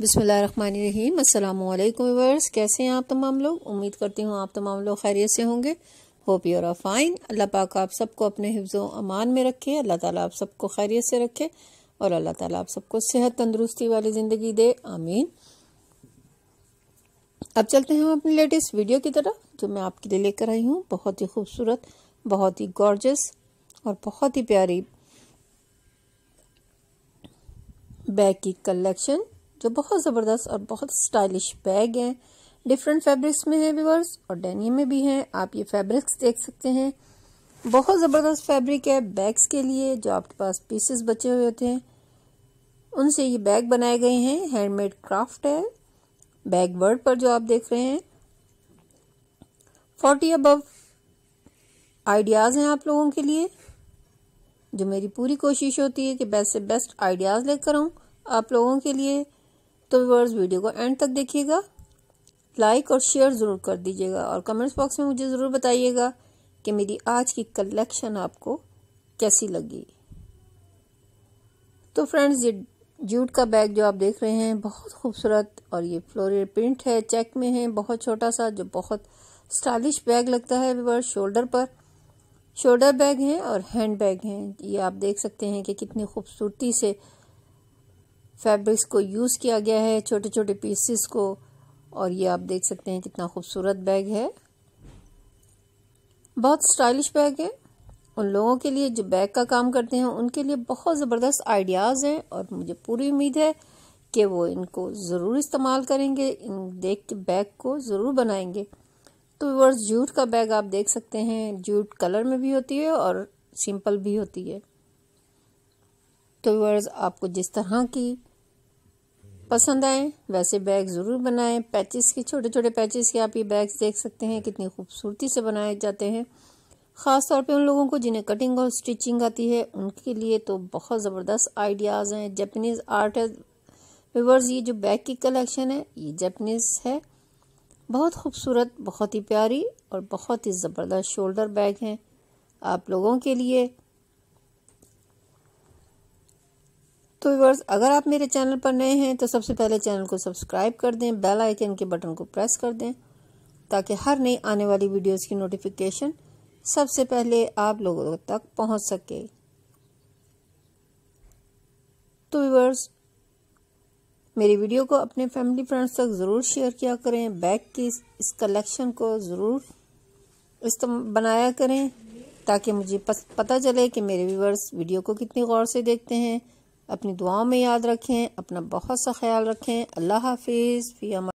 बिसमीम अल्लाम वर्स कैसे हैं आप तमाम लोग उम्मीद करती हूँ आप तमाम लोग खैरियत से होंगे होप यूर आर फाइन अल्लाह पाक आप सबको अपने हिफ्जो अमान में रखे अल्लाह ताला आप सबको खैरियत से रखे और अल्लाह ताला आप सबको सेहत तंदरुस्ती वाली ज़िंदगी दे आमीन अब चलते हैं हम अपनी लेटेस्ट वीडियो की तरफ जो मैं आपके लिए लेकर आई हूँ बहुत ही खूबसूरत बहुत ही गॉर्जस और बहुत ही प्यारी बैग की कलेक्शन जो बहुत ज़बरदस्त और बहुत स्टाइलिश बैग है डिफरेंट फैब्रिक्स में है व्यूवर्स और डेनियम में भी है आप ये फैब्रिक्स देख सकते हैं बहुत ज़बरदस्त फैब्रिक है बैग्स के लिए जो आपके पास पीसेस बचे हुए होते हैं उनसे ये बैग बनाए गए हैं हैंडमेड क्राफ्ट है बैग वर्ड पर जो आप देख रहे हैं फोर्टी अबव आइडियाज़ हैं आप लोगों के लिए जो मेरी पूरी कोशिश होती है कि बेस्ट से बेस्ट आइडियाज़ लेकर आऊं आप लोगों के लिए तो व्यूअर्स वीडियो को एंड तक देखिएगा लाइक और शेयर ज़रूर कर दीजिएगा और कमेंट्स बॉक्स में मुझे ज़रूर बताइएगा कि मेरी आज की कलेक्शन आपको कैसी लगी तो फ्रेंड्स ये जूट का बैग जो आप देख रहे हैं बहुत खूबसूरत और ये फ्लोरियर प्रिंट है चेक में है बहुत छोटा सा जो बहुत स्टाइलिश बैग लगता है व्यूअर शोल्डर पर शोल्डर बैग हैं और हैंड बैग हैं ये आप देख सकते हैं कि कितनी खूबसूरती से फैब्रिक्स को यूज़ किया गया है छोटे छोटे पीसेस को और ये आप देख सकते हैं कितना खूबसूरत बैग है बहुत स्टाइलिश बैग है उन लोगों के लिए जो बैग का काम करते हैं उनके लिए बहुत ज़बरदस्त आइडियाज़ हैं और मुझे पूरी उम्मीद है कि वो इनको ज़रूर इस्तेमाल करेंगे इन देख के बैग को ज़रूर बनाएंगे तो वर्स जूट का बैग आप देख सकते हैं जूट कलर में भी होती है और सिंपल भी होती है तो वर्स आपको जिस तरह की पसंद आए वैसे बैग ज़रूर बनाएं पैचेस के छोटे छोटे पैचेस के आप ये बैग्स देख सकते हैं कितनी खूबसूरती से बनाए जाते हैं ख़ास तौर पे उन लोगों को जिन्हें कटिंग और स्टिचिंग आती है उनके लिए तो बहुत ज़बरदस्त आइडियाज़ हैं जैपनीज़ आर्ट है ये जो बैग की कलेक्शन है ये जैपनीज़ है बहुत खूबसूरत बहुत ही प्यारी और बहुत ही ज़बरदस्त शोल्डर बैग हैं आप लोगों के लिए तो व्यूवर्स अगर आप मेरे चैनल पर नए हैं तो सबसे पहले चैनल को सब्सक्राइब कर दें बेल आइकन के बटन को प्रेस कर दें ताकि हर नई आने वाली वीडियोस की नोटिफिकेशन सबसे पहले आप लोगों तक पहुंच सके तो व्यूवर्स मेरी वीडियो को अपने फैमिली फ्रेंड्स तक ज़रूर शेयर किया करें बैग की इस कलेक्शन को ज़रूर इस बनाया करें ताकि मुझे पता चले कि मेरे व्यूवर्स वीडियो को कितनी गौर से देखते हैं अपनी दुआओं में याद रखें अपना बहुत सा ख्याल रखें अल्लाह हाफिज़ फ़ी